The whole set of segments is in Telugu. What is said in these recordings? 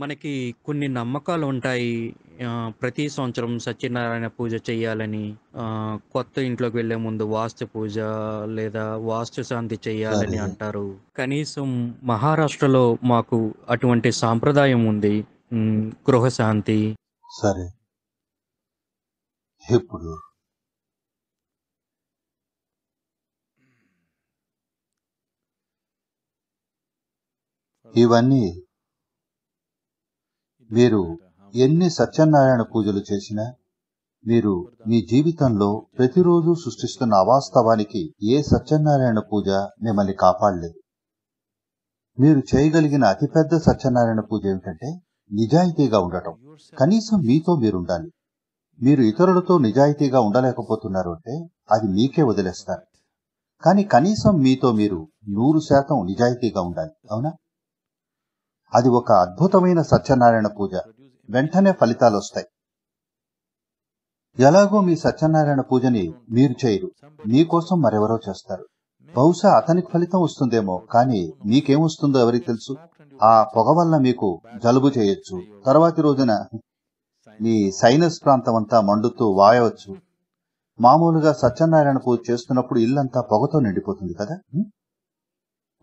మనకి కొన్ని నమ్మకాలు ఉంటాయి. ప్రతి సంవత్సరం సత్యనారాయణ పూజ చేయాలని, కొత్త ఇంట్లోకి వెళ్ళే ముందు వాస్తు పూజ లేదా వాస్తు శాంతి చేయాలని అంటారు. కనీసం మహారాష్ట్రలో మాకు అటువంటి సాంప్రదాయం ఉంది. గృహ గృహశాంతి. సరే. ఇప్పుడు ఇవన్నీ మీరు ఎన్ని సత్యనారాయణ పూజలు చేసినా మీరు మీ జీవితంలో ప్రతిరోజు సృష్టిస్తున్న అవాస్తవానికి ఏ సత్యనారాయణ పూజ మిమ్మల్ని కాపాడలేదు మీరు చేయగలిగిన అతిపెద్ద సత్యనారాయణ పూజ ఏమిటంటే నిజాయితీగా ఉండటం కనీసం మీతో మీరుండాలి మీరు ఇతరులతో నిజాయితీగా ఉండలేకపోతున్నారు అంటే అది మీకే వదిలేస్తారు కానీ కనీసం మీతో మీరు నూరు శాతం నిజాయితీగా ఉండాలి అవునా అది ఒక అద్భుతమైన సత్యనారాయణ పూజ వెంటనే ఫలితాలు వస్తాయి ఎలాగో మీ సత్యనారాయణ పూజని మీరు చేయరు మీకోసం మరెవరో చేస్తారు బహుశా అతనికి ఫలితం వస్తుందేమో కానీ మీకేమొస్తుందో వస్తుందో ఎవరికి తెలుసు ఆ పొగ వల్ల మీకు జలుబు చేయొచ్చు తర్వాతి రోజున మీ సైనస్ ప్రాంతం అంతా మండుతూ వాయవచ్చు మామూలుగా సత్యనారాయణ పూజ చేస్తున్నప్పుడు ఇల్లంతా పొగతో నిండిపోతుంది కదా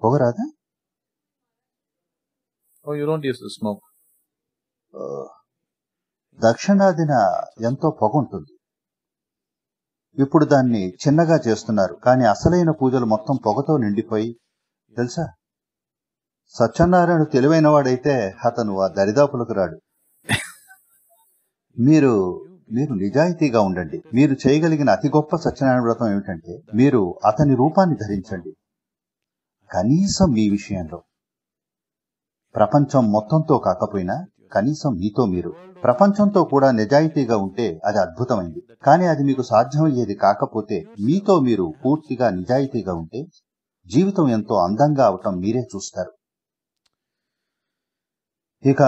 పొగరాదా Oh, you don't use smoke దక్షిణాదిన ఎంతో పొగ ఉంటుంది ఇప్పుడు దాన్ని చిన్నగా చేస్తున్నారు కానీ అసలైన పూజలు మొత్తం పొగతో నిండిపోయి తెలుసా సత్యనారాయణ తెలివైన వాడైతే అతను ఆ దరిదాపులకు రాడు మీరు మీరు నిజాయితీగా ఉండండి మీరు చేయగలిగిన అతి గొప్ప సత్యనారాయణ వ్రతం ఏమిటంటే మీరు అతని రూపాన్ని ధరించండి కనీసం మీ విషయంలో ప్రపంచం మొత్తంతో కాకపోయినా కనీసం మీతో మీరు ప్రపంచంతో కూడా నిజాయితీగా ఉంటే అది అద్భుతమైంది కానీ అది మీకు సాధ్యమయ్యేది కాకపోతే మీతో మీరు పూర్తిగా నిజాయితీగా ఉంటే జీవితం ఎంతో అందంగా అవటం మీరే చూస్తారు ఇక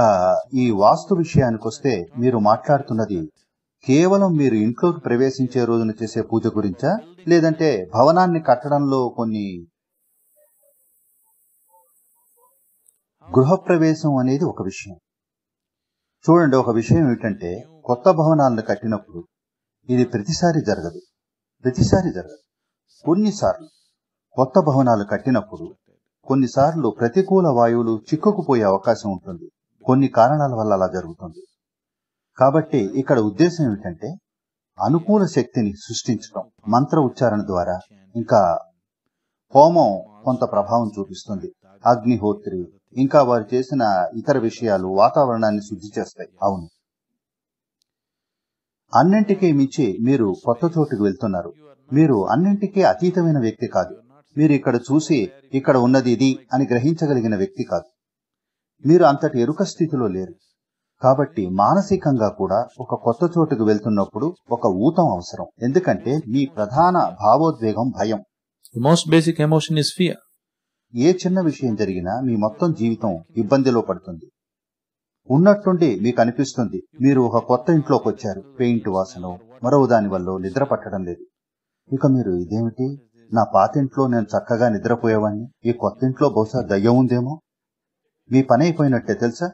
ఈ వాస్తు విషయానికి వస్తే మీరు మాట్లాడుతున్నది కేవలం మీరు ఇంట్లోకి ప్రవేశించే రోజున చేసే పూజ గురించా లేదంటే భవనాన్ని కట్టడంలో కొన్ని గృహప్రవేశం అనేది ఒక విషయం చూడండి ఒక విషయం ఏమిటంటే కొత్త భవనాలను కట్టినప్పుడు ఇది ప్రతిసారి జరగదు ప్రతిసారి జరగదు కొన్నిసార్లు కొత్త భవనాలు కట్టినప్పుడు కొన్నిసార్లు ప్రతికూల వాయువులు చిక్కుకుపోయే అవకాశం ఉంటుంది కొన్ని కారణాల వల్ల అలా జరుగుతుంది కాబట్టి ఇక్కడ ఉద్దేశం ఏమిటంటే అనుకూల శక్తిని సృష్టించడం మంత్ర ఉచ్చారణ ద్వారా ఇంకా హోమం కొంత ప్రభావం చూపిస్తుంది అగ్నిహోత్రి ఇంకా వారు చేసిన ఇతర విషయాలు వాతావరణాన్ని శుద్ధి చేస్తాయి అవును అన్నింటికీ మించి మీరు కొత్త చోటుకు వెళ్తున్నారు మీరు అన్నింటికీ అతీతమైన వ్యక్తి కాదు మీరు ఇక్కడ చూసి ఇక్కడ ఉన్నది ఇది అని గ్రహించగలిగిన వ్యక్తి కాదు మీరు అంతటి ఎరుక స్థితిలో లేరు కాబట్టి మానసికంగా కూడా ఒక కొత్త చోటుకు వెళ్తున్నప్పుడు ఒక ఊతం అవసరం ఎందుకంటే మీ ప్రధాన భావోద్వేగం భయం most basic emotion is fear ఏ చిన్న విషయం జరిగినా మీ మొత్తం జీవితం ఇబ్బందిలో పడుతుంది ఉన్నట్టుండి మీకు అనిపిస్తుంది మీరు ఒక కొత్త ఇంట్లోకి వచ్చారు పెయింట్ వాసన మరో దాని వల్ల నిద్ర పట్టడం లేదు ఇక మీరు ఇదేమిటి నా పాత ఇంట్లో నేను చక్కగా నిద్రపోయేవాడిని ఈ కొత్త ఇంట్లో బహుశా దయ్యం ఉందేమో మీ పని అయిపోయినట్టే తెలుసా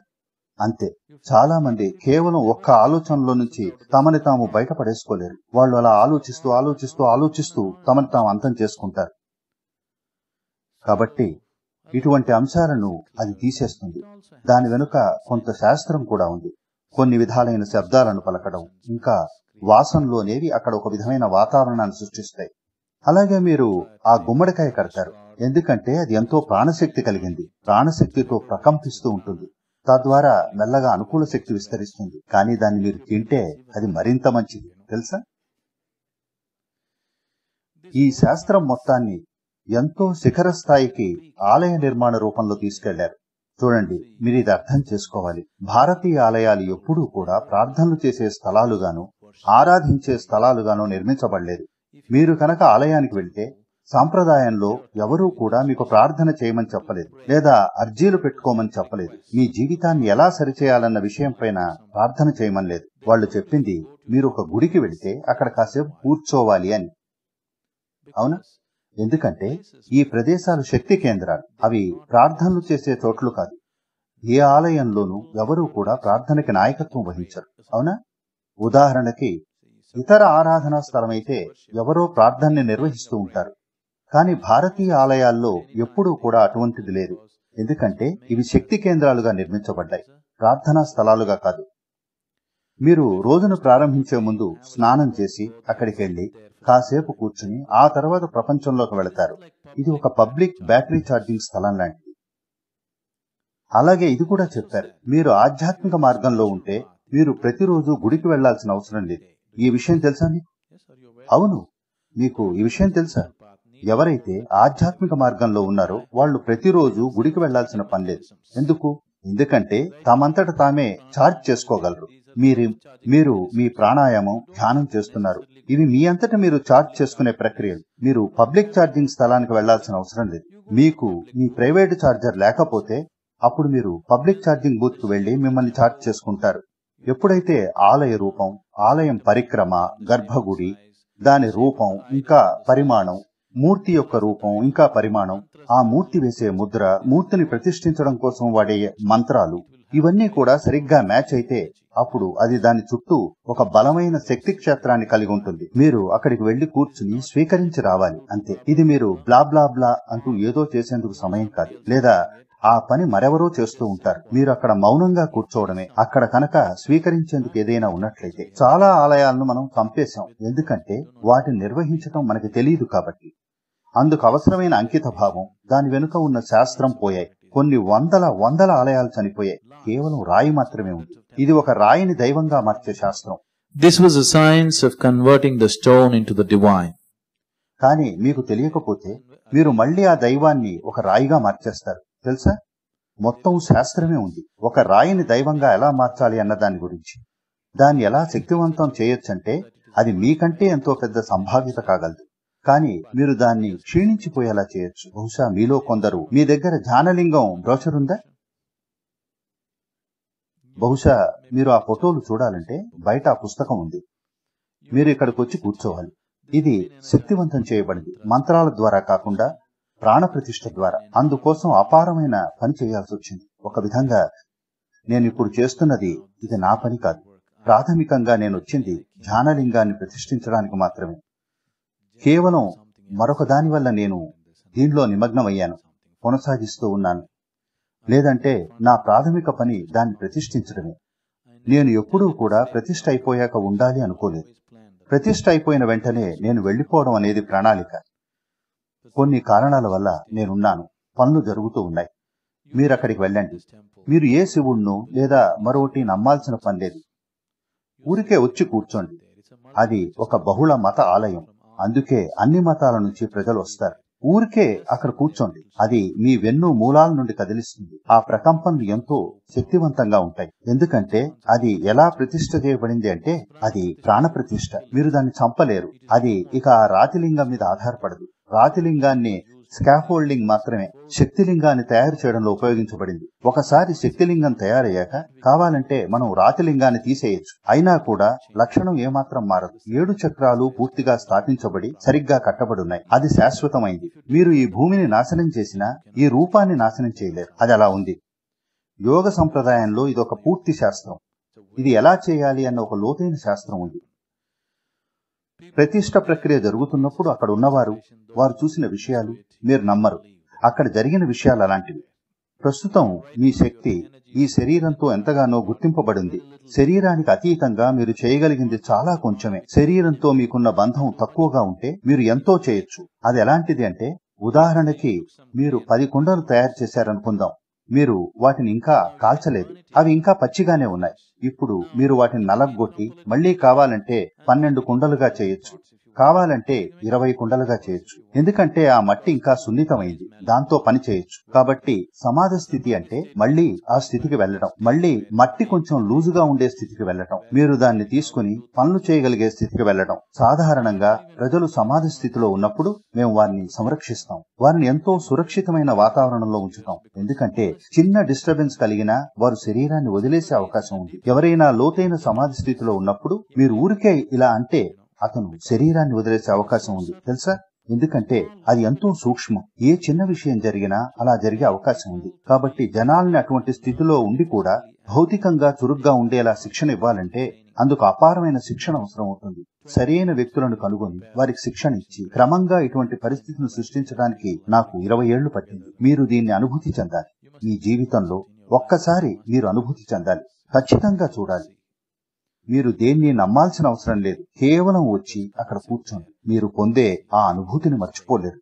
అంతే చాలా మంది కేవలం ఒక్క ఆలోచనలో నుంచి తమని తాము బయటపడేసుకోలేరు వాళ్ళు అలా ఆలోచిస్తూ ఆలోచిస్తూ ఆలోచిస్తూ తమని తాము అంతం చేసుకుంటారు కాబట్టి ఇటువంటి అంశాలను అది తీసేస్తుంది దాని వెనుక కొంత శాస్త్రం కూడా ఉంది కొన్ని విధాలైన శబ్దాలను పలకడం ఇంకా వాసనలోనేవి అక్కడ ఒక విధమైన వాతావరణాన్ని సృష్టిస్తాయి అలాగే మీరు ఆ గుమ్మడికాయ కడతారు ఎందుకంటే అది ఎంతో ప్రాణశక్తి కలిగింది ప్రాణశక్తితో ప్రకంపిస్తూ ఉంటుంది తద్వారా మెల్లగా అనుకూల శక్తి విస్తరిస్తుంది కానీ దాన్ని మీరు తింటే అది మరింత మంచిది తెలుసా ఈ శాస్త్రం మొత్తాన్ని ఎంతో శిఖర స్థాయికి ఆలయ నిర్మాణ రూపంలో తీసుకెళ్లారు చూడండి మీరు ఇది అర్థం చేసుకోవాలి భారతీయ ఆలయాలు ఎప్పుడూ కూడా ప్రార్థనలు చేసే స్థలాలుగాను ఆరాధించే స్థలాలుగాను నిర్మించబడలేదు మీరు కనుక ఆలయానికి వెళ్తే సాంప్రదాయంలో ఎవరూ కూడా మీకు ప్రార్థన చేయమని చెప్పలేదు లేదా అర్జీలు పెట్టుకోమని చెప్పలేదు మీ జీవితాన్ని ఎలా సరిచేయాలన్న విషయం పైన ప్రార్థన చేయమని లేదు వాళ్ళు చెప్పింది మీరు ఒక గుడికి వెళితే అక్కడ కాసేపు కూర్చోవాలి అని అవునా ఎందుకంటే ఈ ప్రదేశాలు శక్తి కేంద్రాలు అవి ప్రార్థనలు చేసే చోట్లు కాదు ఏ ఆలయంలోనూ ఎవరూ కూడా ప్రార్థనకి నాయకత్వం వహించరు అవునా ఉదాహరణకి ఇతర ఆరాధనా స్థలమైతే ఎవరో ప్రార్థనని నిర్వహిస్తూ ఉంటారు కానీ భారతీయ ఆలయాల్లో ఎప్పుడూ కూడా అటువంటిది లేదు ఎందుకంటే ఇవి శక్తి కేంద్రాలుగా నిర్మించబడ్డాయి ప్రార్థనా స్థలాలుగా కాదు మీరు రోజును ప్రారంభించే ముందు స్నానం చేసి అక్కడికి వెళ్లి కాసేపు కూర్చుని ఆ తర్వాత ప్రపంచంలోకి వెళతారు ఇది ఒక పబ్లిక్ బ్యాటరీ ఛార్జింగ్ స్థలం లాంటిది అలాగే ఇది కూడా చెప్తారు మీరు ఆధ్యాత్మిక మార్గంలో ఉంటే మీరు ప్రతిరోజు గుడికి వెళ్లాల్సిన అవసరం లేదు ఈ విషయం తెలుసా మీకు అవును మీకు ఈ విషయం తెలుసా ఎవరైతే ఆధ్యాత్మిక మార్గంలో ఉన్నారో వాళ్ళు ప్రతిరోజు గుడికి వెళ్లాల్సిన పని లేదు ఎందుకు ఎందుకంటే తామంతట తామే ఛార్జ్ చేసుకోగలరు మీరు మీరు మీ ప్రాణాయామం ధ్యానం చేస్తున్నారు ఇవి మీ అంతటా మీరు చార్జ్ చేసుకునే ప్రక్రియలు మీరు పబ్లిక్ ఛార్జింగ్ స్థలానికి వెళ్లాల్సిన అవసరం లేదు మీకు మీ ప్రైవేట్ ఛార్జర్ లేకపోతే అప్పుడు మీరు పబ్లిక్ ఛార్జింగ్ బూత్ కు వెళ్లి మిమ్మల్ని ఛార్జ్ చేసుకుంటారు ఎప్పుడైతే ఆలయ రూపం ఆలయం పరిక్రమ గర్భగుడి దాని రూపం ఇంకా పరిమాణం మూర్తి యొక్క రూపం ఇంకా పరిమాణం ఆ మూర్తి వేసే ముద్ర మూర్తిని ప్రతిష్ఠించడం కోసం వాడే మంత్రాలు ఇవన్నీ కూడా సరిగ్గా మ్యాచ్ అయితే అప్పుడు అది దాని చుట్టూ ఒక బలమైన శక్తి క్షేత్రాన్ని కలిగి ఉంటుంది మీరు అక్కడికి వెళ్లి కూర్చుని స్వీకరించి రావాలి అంతే ఇది మీరు బ్లా బ్లా బ్లా అంటూ ఏదో చేసేందుకు సమయం కాదు లేదా ఆ పని మరెవరో చేస్తూ ఉంటారు మీరు అక్కడ మౌనంగా కూర్చోవడమే అక్కడ కనుక స్వీకరించేందుకు ఏదైనా ఉన్నట్లయితే చాలా ఆలయాలను మనం చంపేశాం ఎందుకంటే వాటిని నిర్వహించడం మనకి తెలియదు కాబట్టి అందుకు అవసరమైన అంకిత భావం దాని వెనుక ఉన్న శాస్త్రం పోయాయి కొన్ని వందల వందల ఆలయాలు చనిపోయాయి కేవలం రాయి మాత్రమే ఉంది ఇది ఒక రాయిని దైవంగా మార్చే శాస్త్రం this was science of converting the stone into the divine కానీ మీకు తెలియకపోతే మీరు మళ్ళీ ఆ దైవాన్ని ఒక రాయిగా మార్చేస్తారు తెలుసా మొత్తం శాస్త్రమే ఉంది ఒక రాయిని దైవంగా ఎలా మార్చాలి అన్న దాని గురించి దాన్ని ఎలా శక్తివంతం చేయొచ్చంటే అది మీకంటే ఎంతో పెద్ద సంభావ్యత కాగలదు కానీ మీరు దాన్ని క్షీణించిపోయేలా చేయొచ్చు బహుశా మీలో కొందరు మీ దగ్గర ధ్యానలింగం బ్రోచర్ ఉందా బహుశా మీరు ఆ ఫోటోలు చూడాలంటే బయట ఆ పుస్తకం ఉంది మీరు ఇక్కడికి వచ్చి కూర్చోవాలి ఇది శక్తివంతం చేయబడింది మంత్రాల ద్వారా కాకుండా ప్రాణప్రతిష్ట ద్వారా అందుకోసం అపారమైన పని చేయాల్సి వచ్చింది ఒక విధంగా నేను ఇప్పుడు చేస్తున్నది ఇది నా పని కాదు ప్రాథమికంగా నేను వచ్చింది ధ్యానలింగాన్ని ప్రతిష్ఠించడానికి మాత్రమే కేవలం మరొక దాని వల్ల నేను దీనిలో నిమగ్నమయ్యాను కొనసాగిస్తూ ఉన్నాను లేదంటే నా ప్రాథమిక పని దాన్ని ప్రతిష్ఠించడమే నేను ఎప్పుడూ కూడా ప్రతిష్ట అయిపోయాక ఉండాలి అనుకోలేదు ప్రతిష్ట అయిపోయిన వెంటనే నేను వెళ్లిపోవడం అనేది ప్రణాళిక కొన్ని కారణాల వల్ల నేనున్నాను పనులు జరుగుతూ ఉన్నాయి మీరు అక్కడికి వెళ్ళండి మీరు ఏ శివుణ్ణు లేదా మరొకటి నమ్మాల్సిన పని లేదు ఊరికే వచ్చి కూర్చోండి అది ఒక బహుళ మత ఆలయం అందుకే అన్ని మతాల నుంచి ప్రజలు వస్తారు ఊరికే అక్కడ కూర్చోండి అది మీ వెన్ను మూలాల నుండి కదిలిస్తుంది ఆ ప్రకంపనలు ఎంతో శక్తివంతంగా ఉంటాయి ఎందుకంటే అది ఎలా ప్రతిష్ట చేయబడింది అంటే అది ప్రాణ ప్రతిష్ట మీరు దాన్ని చంపలేరు అది ఇక రాతిలింగం మీద ఆధారపడదు రాతిలింగాన్ని స్కాఫోల్డింగ్ మాత్రమే శక్తిలింగాన్ని తయారు చేయడంలో ఉపయోగించబడింది ఒకసారి శక్తిలింగం తయారయ్యాక కావాలంటే మనం రాతిలింగాన్ని తీసేయచ్చు అయినా కూడా లక్షణం ఏమాత్రం మారదు ఏడు చక్రాలు పూర్తిగా స్థాపించబడి సరిగ్గా కట్టబడున్నాయి అది శాశ్వతమైంది మీరు ఈ భూమిని నాశనం చేసినా ఈ రూపాన్ని నాశనం చేయలేరు అది అలా ఉంది యోగ సంప్రదాయంలో ఇది ఒక పూర్తి శాస్త్రం ఇది ఎలా చేయాలి అన్న ఒక లోతైన శాస్త్రం ఉంది ప్రతిష్ట ప్రక్రియ జరుగుతున్నప్పుడు అక్కడ ఉన్నవారు వారు చూసిన విషయాలు మీరు నమ్మరు అక్కడ జరిగిన విషయాలు అలాంటివి ప్రస్తుతం మీ శక్తి ఈ శరీరంతో ఎంతగానో గుర్తింపబడింది శరీరానికి అతీతంగా మీరు చేయగలిగింది చాలా కొంచెమే శరీరంతో మీకున్న బంధం తక్కువగా ఉంటే మీరు ఎంతో చేయొచ్చు అది ఎలాంటిది అంటే ఉదాహరణకి మీరు పది కుండలు తయారు చేశారనుకుందాం మీరు వాటిని ఇంకా కాల్చలేదు అవి ఇంకా పచ్చిగానే ఉన్నాయి ఇప్పుడు మీరు వాటిని నలగొట్టి మళ్లీ కావాలంటే పన్నెండు కుండలుగా చేయొచ్చు కావాలంటే ఇరవై కుండలుగా చేయొచ్చు ఎందుకంటే ఆ మట్టి ఇంకా సున్నితమైంది దాంతో పని చేయొచ్చు కాబట్టి సమాధ స్థితి అంటే మళ్ళీ ఆ స్థితికి వెళ్లడం మళ్ళీ మట్టి కొంచెం లూజుగా ఉండే స్థితికి వెళ్లడం మీరు దాన్ని తీసుకుని పనులు చేయగలిగే స్థితికి వెళ్లడం సాధారణంగా ప్రజలు సమాధ స్థితిలో ఉన్నప్పుడు మేము వారిని సంరక్షిస్తాం వారిని ఎంతో సురక్షితమైన వాతావరణంలో ఉంచుతాం ఎందుకంటే చిన్న డిస్టర్బెన్స్ కలిగినా వారు శరీరాన్ని వదిలేసే అవకాశం ఉంది ఎవరైనా లోతైన సమాధి స్థితిలో ఉన్నప్పుడు మీరు ఊరికే ఇలా అంటే అతను శరీరాన్ని వదిలేసే అవకాశం ఉంది తెలుసా ఎందుకంటే అది ఎంతో సూక్ష్మం ఏ చిన్న విషయం జరిగినా అలా జరిగే అవకాశం ఉంది కాబట్టి జనాల్ని అటువంటి స్థితిలో ఉండి కూడా భౌతికంగా చురుగ్గా ఉండేలా శిక్షణ ఇవ్వాలంటే అందుకు అపారమైన శిక్షణ అవసరం అవుతుంది సరైన వ్యక్తులను కనుగొని వారికి శిక్షణ ఇచ్చి క్రమంగా ఇటువంటి పరిస్థితిని సృష్టించడానికి నాకు ఇరవై ఏళ్లు పట్టింది మీరు దీన్ని అనుభూతి చెందాలి మీ జీవితంలో ఒక్కసారి మీరు అనుభూతి చెందాలి ఖచ్చితంగా చూడాలి మీరు దేన్ని నమ్మాల్సిన అవసరం లేదు కేవలం వచ్చి అక్కడ కూర్చోండి మీరు పొందే ఆ అనుభూతిని మర్చిపోలేరు